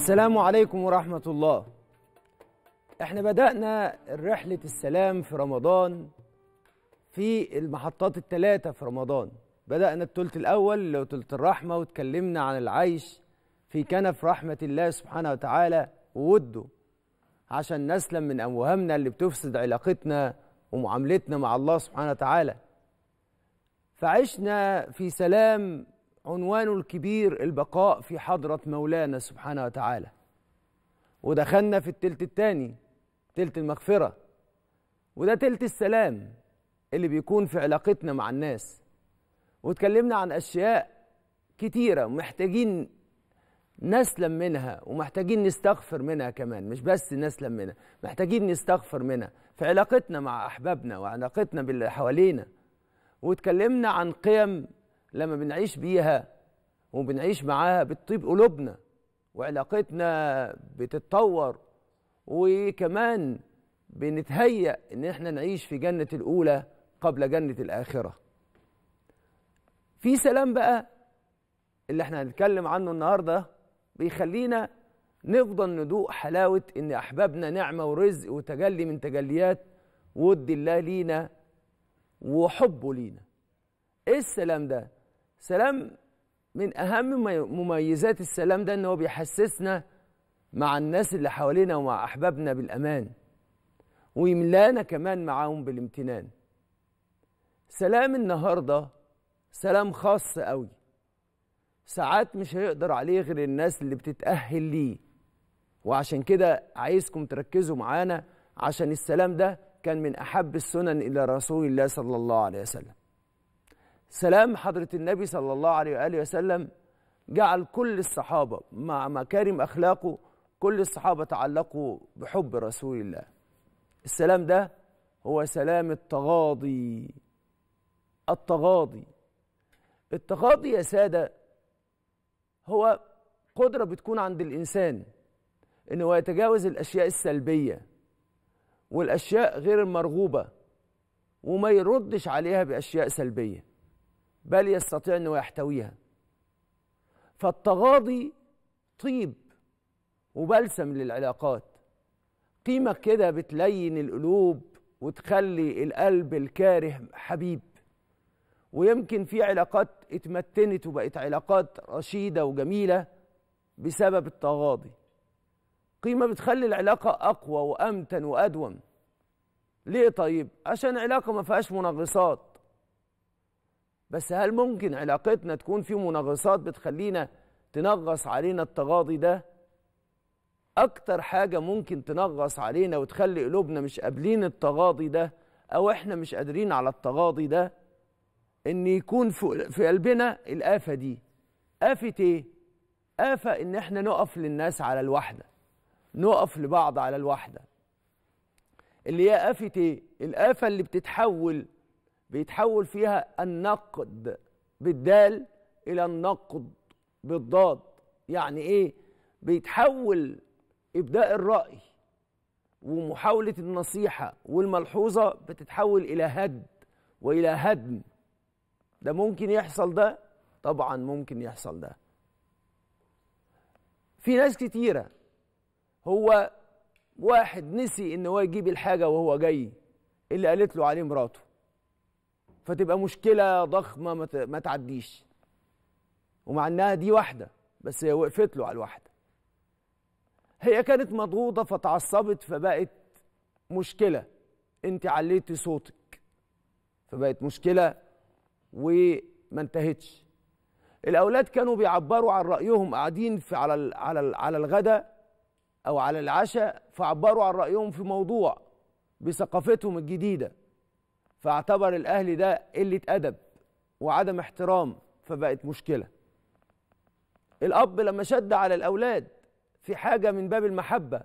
السلام عليكم ورحمة الله احنا بدأنا رحلة السلام في رمضان في المحطات الثلاثة في رمضان بدأنا التلت الأول اللي هو تلت الرحمة واتكلمنا عن العيش في كنف رحمة الله سبحانه وتعالى ووده عشان نسلم من أوهامنا اللي بتفسد علاقتنا ومعاملتنا مع الله سبحانه وتعالى فعشنا في سلام عنوانه الكبير البقاء في حضرة مولانا سبحانه وتعالى ودخلنا في التلت التاني تلت المغفرة وده تلت السلام اللي بيكون في علاقتنا مع الناس واتكلمنا عن أشياء كتيرة محتاجين نسلم منها ومحتاجين نستغفر منها كمان مش بس نسلم منها محتاجين نستغفر منها في علاقتنا مع أحبابنا وعلاقتنا باللي حوالينا واتكلمنا عن قيم لما بنعيش بيها وبنعيش معاها بتطيب قلوبنا وعلاقتنا بتتطور وكمان بنتهيأ إن إحنا نعيش في جنة الأولى قبل جنة الآخرة. في سلام بقى اللي إحنا هنتكلم عنه النهارده بيخلينا نفضل ندوق حلاوة إن أحبابنا نعمة ورزق وتجلي من تجليات ود الله لينا وحبه لينا. إيه السلام ده؟ سلام من أهم مميزات السلام ده إن هو بيحسسنا مع الناس اللي حوالينا ومع أحبابنا بالأمان ويملانا كمان معاهم بالامتنان سلام النهارده سلام خاص قوي ساعات مش هيقدر عليه غير الناس اللي بتتأهل ليه وعشان كده عايزكم تركزوا معانا عشان السلام ده كان من أحب السنن إلى رسول الله صلى الله عليه وسلم سلام حضرة النبي صلى الله عليه وآله وسلم جعل كل الصحابة مع مكارم أخلاقه كل الصحابة تعلقوا بحب رسول الله السلام ده هو سلام التغاضي التغاضي التغاضي يا سادة هو قدرة بتكون عند الإنسان إن هو يتجاوز الأشياء السلبية والأشياء غير المرغوبة وما يردش عليها بأشياء سلبية بل يستطيع أنه يحتويها فالتغاضي طيب وبلسم للعلاقات قيمة كده بتلين القلوب وتخلي القلب الكاره حبيب ويمكن في علاقات اتمتنت وبقت علاقات رشيدة وجميلة بسبب التغاضي قيمة بتخلي العلاقة أقوى وأمتن وأدوم ليه طيب؟ عشان علاقة ما فيهاش منغصات بس هل ممكن علاقتنا تكون في منغصات بتخلينا تنغص علينا التغاضي ده اكتر حاجة ممكن تنغص علينا وتخلي قلوبنا مش قابلين التغاضي ده او احنا مش قادرين على التغاضي ده ان يكون في قلبنا الآفة دي آفة ايه؟ آفة ان احنا نقف للناس على الوحدة نقف لبعض على الوحدة اللي هي آفة ايه؟ الآفة اللي بتتحول بيتحول فيها النقد بالدال إلى النقد بالضاد يعني إيه؟ بيتحول إبداء الرأي ومحاولة النصيحة والملحوظة بتتحول إلى هد وإلى هدم ده ممكن يحصل ده طبعا ممكن يحصل ده في ناس كتيرة هو واحد نسي ان هو يجيب الحاجة وهو جاي اللي قالت له عليه مراته فتبقى مشكله ضخمه ما تعديش ومع انها دي واحده بس هي وقفت له على الواحده هي كانت مضغوطه فتعصبت فبقت مشكله انت عليتي صوتك فبقت مشكله وما انتهتش الاولاد كانوا بيعبروا عن رايهم قاعدين في على الـ على الـ على الغداء او على العشاء فعبروا عن رايهم في موضوع بثقافتهم الجديده فاعتبر الاهلي ده قله ادب وعدم احترام فبقت مشكله الاب لما شد على الاولاد في حاجه من باب المحبه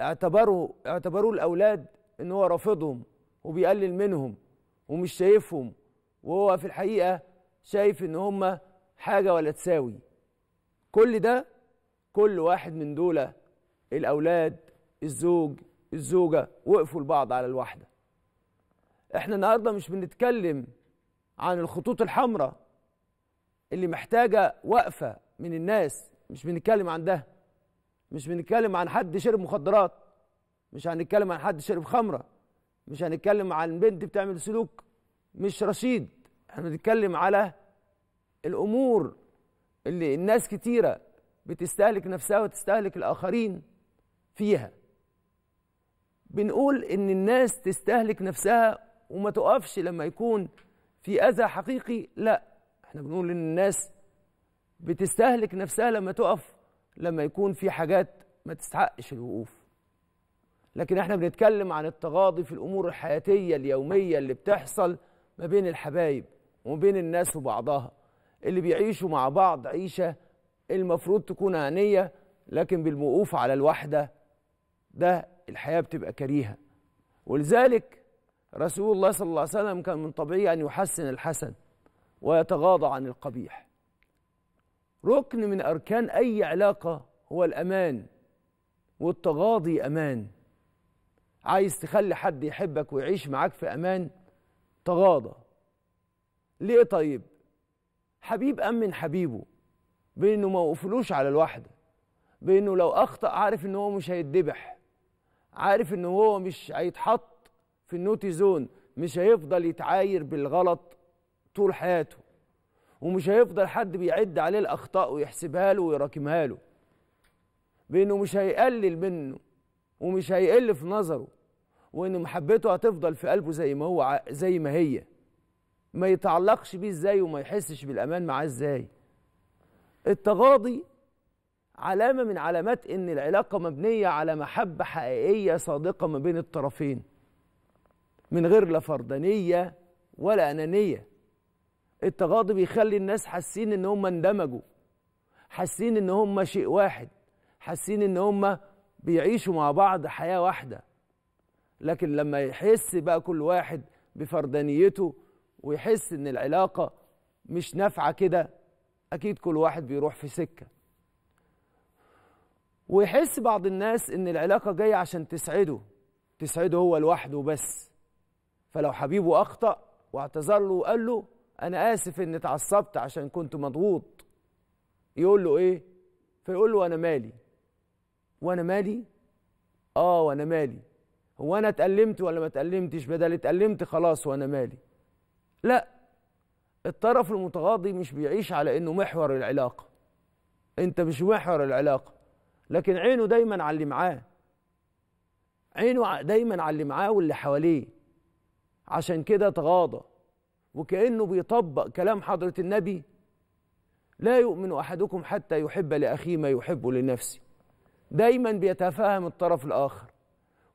اعتبروا اعتبروه الاولاد ان هو رافضهم وبيقلل منهم ومش شايفهم وهو في الحقيقه شايف ان هم حاجه ولا تساوي كل ده كل واحد من دول الاولاد الزوج الزوجه وقفوا لبعض على الواحده احنا النهارده مش بنتكلم عن الخطوط الحمراء اللي محتاجه وقفه من الناس مش بنتكلم عن ده مش بنتكلم عن حد شرب مخدرات مش هنتكلم عن حد شرب خمره مش هنتكلم عن بنت بتعمل سلوك مش رشيد احنا بنتكلم على الامور اللي الناس كتيره بتستهلك نفسها وتستهلك الاخرين فيها بنقول ان الناس تستهلك نفسها وما تقفش لما يكون في أذى حقيقي لا احنا بنقول إن الناس بتستهلك نفسها لما تقف لما يكون في حاجات ما تستحقش الوقوف لكن احنا بنتكلم عن التغاضي في الأمور الحياتية اليومية اللي بتحصل ما بين الحبايب وما بين الناس وبعضها اللي بيعيشوا مع بعض عيشة المفروض تكون هنية لكن بالوقوف على الوحدة ده الحياة بتبقى كريهة ولذلك رسول الله صلى الله عليه وسلم كان من طبيعي أن يحسن الحسن ويتغاضى عن القبيح ركن من أركان أي علاقة هو الأمان والتغاضي أمان عايز تخلي حد يحبك ويعيش معاك في أمان تغاضى ليه طيب حبيب أمن حبيبه بأنه ما وقفلوش على الواحدة بأنه لو أخطأ عارف أنه هو مش هيتذبح عارف أنه هو مش هيتحط في النوتي زون مش هيفضل يتعاير بالغلط طول حياته ومش هيفضل حد بيعد عليه الاخطاء ويحسبها له ويراكمها له بانه مش هيقلل منه ومش هيقل في نظره وان محبته هتفضل في قلبه زي ما هو زي ما هي ما يتعلقش بيه ازاي وما يحسش بالامان معاه ازاي التغاضي علامه من علامات ان العلاقه مبنيه على محبه حقيقيه صادقه ما بين الطرفين من غير لا فردانيه ولا انانيه التغاضي بيخلي الناس حاسين ان هم اندمجوا حاسين ان هم شيء واحد حاسين ان هم بيعيشوا مع بعض حياه واحده لكن لما يحس بقى كل واحد بفردانيته ويحس ان العلاقه مش نافعه كده اكيد كل واحد بيروح في سكه ويحس بعض الناس ان العلاقه جايه عشان تسعده تسعده هو لوحده بس فلو حبيبه أخطأ واعتذر له وقال له أنا آسف إني اتعصبت عشان كنت مضغوط يقول له إيه؟ فيقول له أنا مالي وأنا مالي؟ آه وأنا مالي هو أنا اتألمت ولا ما اتألمتش بدل اتألمت خلاص وأنا مالي لا الطرف المتغاضي مش بيعيش على إنه محور العلاقة أنت مش محور العلاقة لكن عينه دايما على اللي معاه عينه دايما على اللي معاه واللي حواليه عشان كده تغاضى وكأنه بيطبق كلام حضرة النبي لا يؤمن أحدكم حتى يحب لأخيه ما يحب لنفسه دايما بيتفهم الطرف الآخر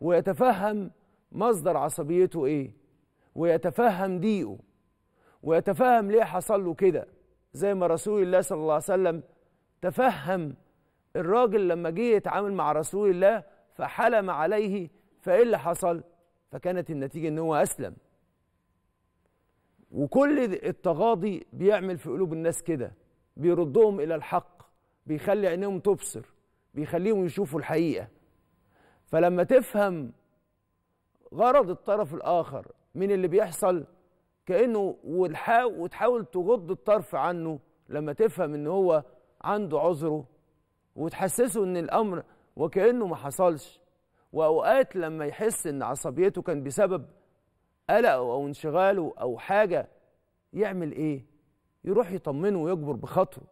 ويتفهم مصدر عصبيته إيه ويتفهم ضيقه ويتفهم ليه حصل له كده زي ما رسول الله صلى الله عليه وسلم تفهم الراجل لما جه يتعامل مع رسول الله فحلم عليه فايه اللي حصل؟ فكانت النتيجة ان هو اسلم وكل التغاضي بيعمل في قلوب الناس كده بيردهم الى الحق بيخلي عينيهم تبصر بيخليهم يشوفوا الحقيقة فلما تفهم غرض الطرف الآخر من اللي بيحصل كأنه وتحاول تغض الطرف عنه لما تفهم إن هو عنده عذره وتحسسه إن الأمر وكأنه ما حصلش واوقات لما يحس ان عصبيته كان بسبب قلقه او انشغاله او حاجه يعمل ايه يروح يطمنه ويكبر بخاطره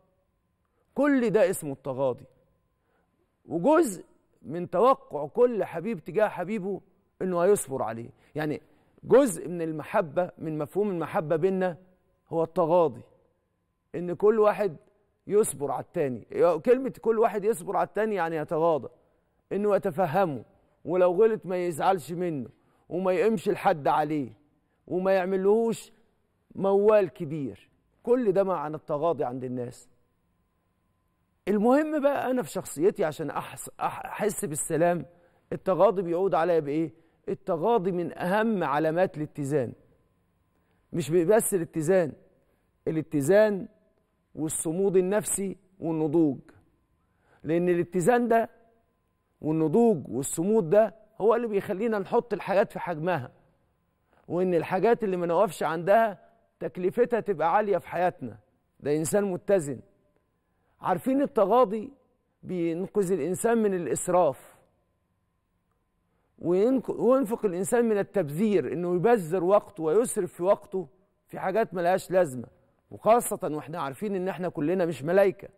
كل ده اسمه التغاضي وجزء من توقع كل حبيب تجاه حبيبه انه هيصبر عليه يعني جزء من المحبه من مفهوم المحبه بينا هو التغاضي ان كل واحد يصبر على التاني كلمه كل واحد يصبر على التاني يعني يتغاضى انه يتفهمه ولو غلط ما يزعلش منه وما يقمش لحد عليه وما يعملهوش موال كبير كل ده معنى التغاضي عند الناس المهم بقى انا في شخصيتي عشان احس احس بالسلام التغاضي بيعود عليا بايه التغاضي من اهم علامات الاتزان مش بس الاتزان الاتزان والصمود النفسي والنضوج لان الاتزان ده والنضوج والصمود ده هو اللي بيخلينا نحط الحاجات في حجمها وان الحاجات اللي ما نوقفش عندها تكلفتها تبقى عاليه في حياتنا ده انسان متزن عارفين التغاضي بينقذ الانسان من الاسراف وينفق الانسان من التبذير انه يبذر وقته ويسرف في وقته في حاجات ملهاش لازمه وخاصه واحنا عارفين ان احنا كلنا مش ملائكه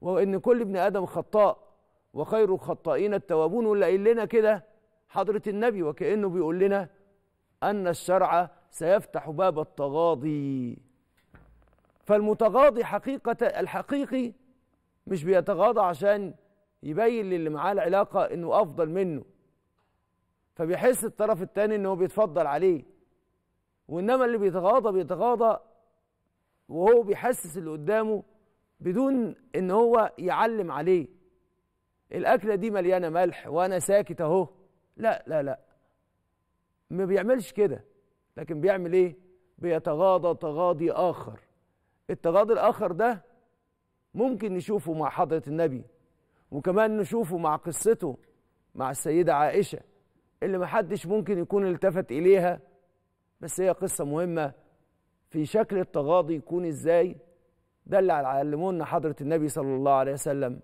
وان كل ابن ادم خطاء وخير الخطائين التوابون ولا قايل لنا كده حضرة النبي وكأنه بيقول لنا أن الشرع سيفتح باب التغاضي فالمتغاضي حقيقة الحقيقي مش بيتغاضى عشان يبين للي معاه العلاقة إنه أفضل منه فبيحس الطرف التاني إنه بيتفضل عليه وإنما اللي بيتغاضى بيتغاضى وهو بيحسس اللي قدامه بدون إن هو يعلم عليه الاكله دي مليانه ملح وانا ساكت اهو لا لا لا ما بيعملش كده لكن بيعمل ايه بيتغاضى تغاضي اخر التغاضي الاخر ده ممكن نشوفه مع حضره النبي وكمان نشوفه مع قصته مع السيده عائشه اللي محدش ممكن يكون التفت اليها بس هي قصه مهمه في شكل التغاضي يكون ازاي ده اللي علمونا حضره النبي صلى الله عليه وسلم